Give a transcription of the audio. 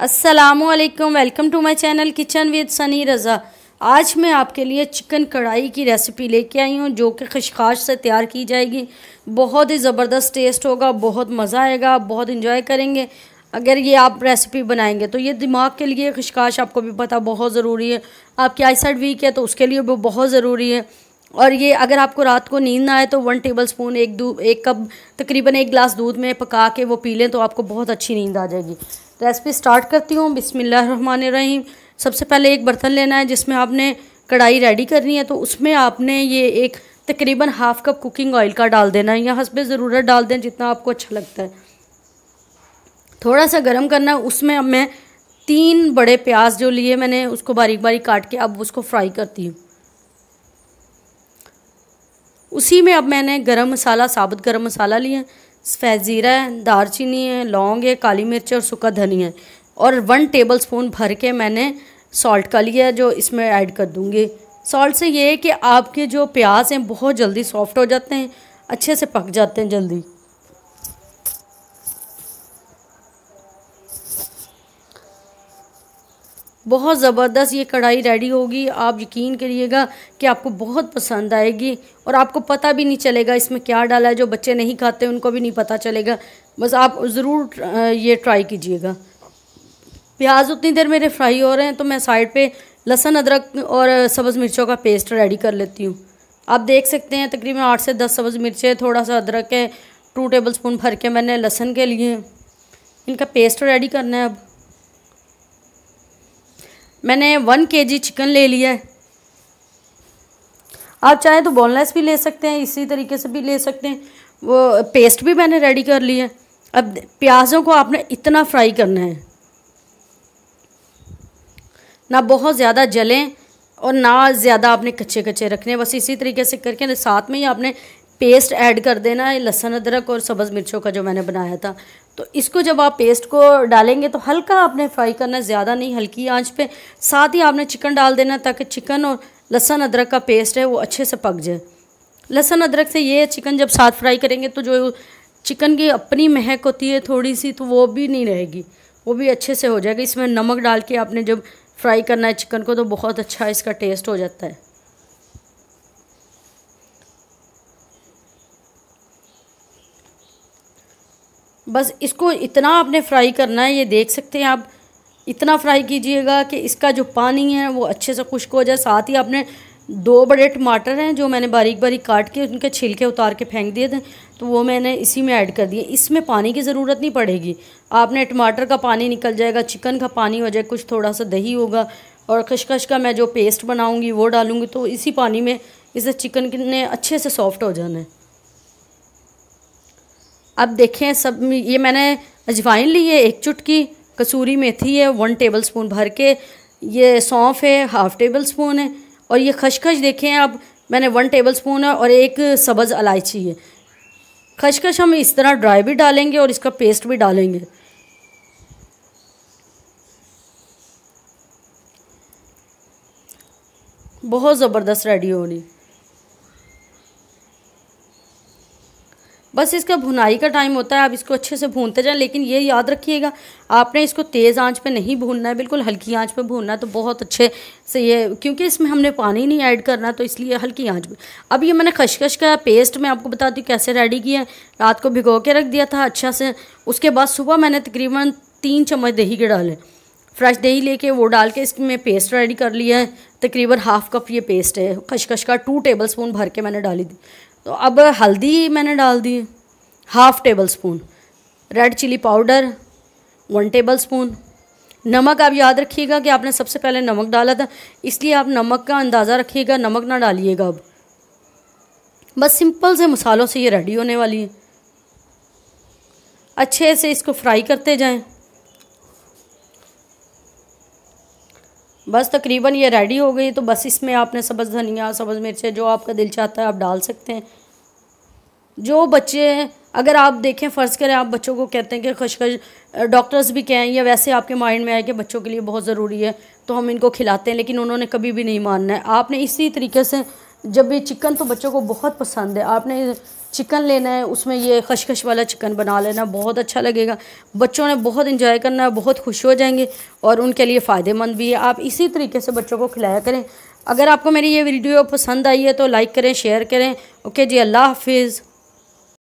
असलकम welcome to my channel kitchen with Sunny Raza आज मैं आपके लिए चिकन कढ़ाई की रेसिपी लेके आई हूँ जो कि खशखाश से तैयार की जाएगी बहुत ही ज़बरदस्त टेस्ट होगा बहुत मज़ा आएगा आप बहुत इन्जॉय करेंगे अगर ये आप रेसिपी बनाएंगे तो ये दिमाग के लिए खशखाश आपको भी पता बहुत ज़रूरी है आपकी आई साइड वीक है तो उसके लिए भी बहुत ज़रूरी है और ये अगर आपको रात को नींद ना आए तो वन टेबल स्पून एक दो एक कप तकरीबन एक गिलास दूध में पका के वो पी लें तो आपको बहुत अच्छी नींद आ जाएगी रेसिपी स्टार्ट करती हूँ बिसमीम सबसे पहले एक बर्तन लेना है जिसमें आपने कढ़ाई रेडी करनी है तो उसमें आपने ये एक तकरीबन हाफ़ कप कुकिंग ऑयल का डाल देना है या हंसब ज़रूरत डाल दें जितना आपको अच्छा लगता है थोड़ा सा गर्म करना है उसमें अब मैं तीन बड़े प्याज जो लिए मैंने उसको बारीक बारीक काट के अब उसको फ्राई करती हूँ उसी में अब मैंने गरम मसाला साबुत गरम मसाला लिया है सफ़ेद ज़ीरा है दारचीनी है लौंग है काली मिर्च और सूखा धनिया है और वन टेबल स्पून भर के मैंने सॉल्ट का लिया है जो इसमें ऐड कर दूँगी सॉल्ट से ये है कि आपके जो प्याज हैं बहुत जल्दी सॉफ्ट हो जाते हैं अच्छे से पक जाते हैं जल्दी बहुत ज़बरदस्त ये कढ़ाई रेडी होगी आप यकीन करिएगा कि आपको बहुत पसंद आएगी और आपको पता भी नहीं चलेगा इसमें क्या डाला है जो बच्चे नहीं खाते उनको भी नहीं पता चलेगा बस आप ज़रूर ये ट्राई कीजिएगा प्याज उतनी देर मेरे फ्राई हो रहे हैं तो मैं साइड पे लहसन अदरक और सब्ज़ मिर्चों का पेस्ट रेडी कर लेती हूँ आप देख सकते हैं तकरीबन आठ से दस सब्ज़ मिर्चें थोड़ा सा अदरक है टू टेबल स्पून भर के मैंने लहसन के लिए इनका पेस्ट रेडी करना है अब मैंने वन के जी चिकन ले लिया है आप चाहें तो बोनलेस भी ले सकते हैं इसी तरीके से भी ले सकते हैं वो पेस्ट भी मैंने रेडी कर लिया है अब प्याज़ों को आपने इतना फ्राई करना है ना बहुत ज़्यादा जलें और ना ज़्यादा आपने कच्चे कच्चे रखने बस इसी तरीके से करके साथ में ही आपने पेस्ट ऐड कर देना है लहसुन अदरक और सब्ज़ मिर्चों का जो मैंने बनाया था तो इसको जब आप पेस्ट को डालेंगे तो हल्का आपने फ्राई करना ज़्यादा नहीं हल्की आंच पे साथ ही आपने चिकन डाल देना ताकि चिकन और लहसन अदरक का पेस्ट है वो अच्छे से पक जाए लहसन अदरक से ये चिकन जब साथ फ्राई करेंगे तो जो चिकन की अपनी महक होती है थोड़ी सी तो वो भी नहीं रहेगी वो भी अच्छे से हो जाएगा इसमें नमक डाल के आपने जब फ्राई करना है चिकन को तो बहुत अच्छा इसका टेस्ट हो जाता है बस इसको इतना आपने फ्राई करना है ये देख सकते हैं आप इतना फ्राई कीजिएगा कि इसका जो पानी है वो अच्छे से खुश्क हो जाए साथ ही आपने दो बड़े टमाटर हैं जो मैंने बारीक बारीक काट के उनके छिलके उतार के फेंक दिए थे तो वो मैंने इसी में ऐड कर दिए इसमें पानी की ज़रूरत नहीं पड़ेगी आपने टमाटर का पानी निकल जाएगा चिकन का पानी हो जाए कुछ थोड़ा सा दही होगा और खशखश का मैं जो पेस्ट बनाऊँगी वो डालूँगी तो इसी पानी में इसे चिकन ने अच्छे से सॉफ्ट हो जाना है अब देखें सब ये मैंने अजवाइन ली है एक चुटकी कसूरी मेथी है वन टेबल स्पून भर के ये सौंफ है हाफ़ टेबल स्पून है और ये खशखश देखें अब मैंने वन टेबल स्पून है और एक सब्ज़ इलायची है खशखश हम इस तरह ड्राई भी डालेंगे और इसका पेस्ट भी डालेंगे बहुत ज़बरदस्त रेडी होनी बस इसका भुनाई का टाइम होता है आप इसको अच्छे से भूनते जाएं लेकिन ये याद रखिएगा आपने इसको तेज़ आंच पे नहीं भूनना है बिल्कुल हल्की आंच पे भूनना है तो बहुत अच्छे से ये क्योंकि इसमें हमने पानी नहीं ऐड करना तो इसलिए हल्की आंच पे अब ये मैंने खशखश का पेस्ट मैं आपको बताती हूँ कैसे रेडी किया रात को भिगो के रख दिया था अच्छा से उसके बाद सुबह मैंने तकरीबन तीन चम्मच दही के डाले फ्रेश दही लेके वो डाल के इसमें पेस्ट रेडी कर लिया है तकरीबन हाफ़ कप ये पेस्ट है खशखश का टू टेबल स्पून भर के मैंने डाली थी तो अब हल्दी मैंने डाल दी half table spoon red chili powder one table spoon नमक आप याद रखिएगा कि आपने सबसे पहले नमक डाला था इसलिए आप नमक का अंदाज़ा रखिएगा नमक ना डालिएगा अब बस सिंपल से मसालों से ये रेडी होने वाली है अच्छे से इसको फ्राई करते जाएं बस तकरीबन ये रेडी हो गई तो बस इसमें आपने सब्ज़ धनिया सब्ज़ मिर्चें जो आपका दिल चाहता है आप डाल सकते हैं जो बच्चे अगर आप देखें फ़र्ज़ करें आप बच्चों को कहते हैं कि खुशखश डॉक्टर्स भी कहें या वैसे आपके माइंड में आए कि बच्चों के लिए बहुत ज़रूरी है तो हम इनको खिलाते हैं लेकिन उन्होंने कभी भी नहीं मानना है आपने इसी तरीके से जब ये चिकन तो बच्चों को बहुत पसंद है आपने चिकन लेना है उसमें ये खशखश वाला चिकन बना लेना बहुत अच्छा लगेगा बच्चों ने बहुत इन्जॉय करना है बहुत खुश हो जाएंगे और उनके लिए फ़ायदेमंद भी है आप इसी तरीके से बच्चों को खिलाया करें अगर आपको मेरी ये वीडियो पसंद आई है तो लाइक करें शेयर करें ओके जी अल्लाह हाफिज़